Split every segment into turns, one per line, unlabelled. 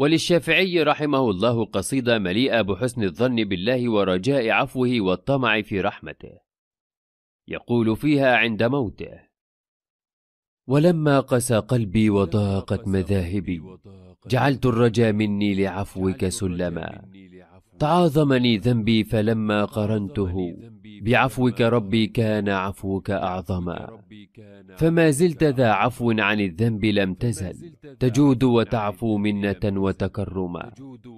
وللشافعي رحمه الله قصيدة مليئة بحسن الظن بالله ورجاء عفوه والطمع في رحمته. يقول فيها عند موته: ولما قسى قلبي وضاقت مذاهبي جعلت الرجا مني لعفوك سلما تعاظمني ذنبي فلما قرنته بعفوك ربي كان عفوك أعظما فما زلت ذا عفو عن الذنب لم تزل تجود وتعفو منة وتكرما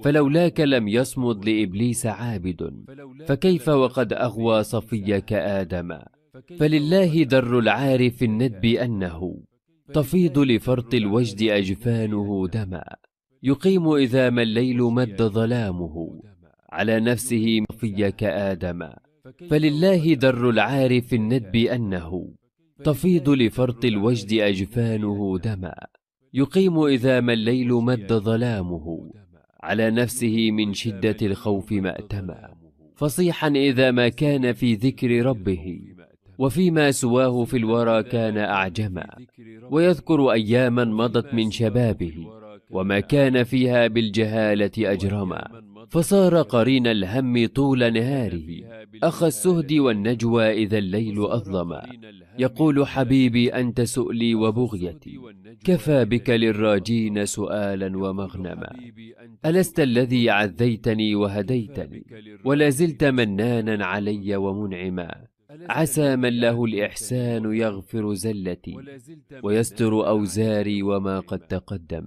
فلولاك لم يصمد لإبليس عابد فكيف وقد أغوى صفيك آدم فلله در العارف الندب أنه تفيض لفرط الوجد أجفانه دما يقيم إذا ما الليل مد ظلامه على نفسه طفي كآدم فلله در العارف الندب أنه تفيض لفرط الوجد أجفانه دما يقيم إذا ما الليل مد ظلامه على نفسه من شدة الخوف مأتما فصيحا إذا ما كان في ذكر ربه وفيما سواه في الورى كان أعجما ويذكر أياما مضت من شبابه وما كان فيها بالجهالة أجرما فصار قرين الهم طول نهاري أخ السهد والنجوى إذا الليل أظلما يقول حبيبي أنت سؤلي وبغيتي كفى بك للراجين سؤالا ومغنما ألست الذي عذيتني وهديتني ولا زلت منانا علي ومنعما عسى من له الإحسان يغفر زلتي ويستر أوزاري وما قد تقدم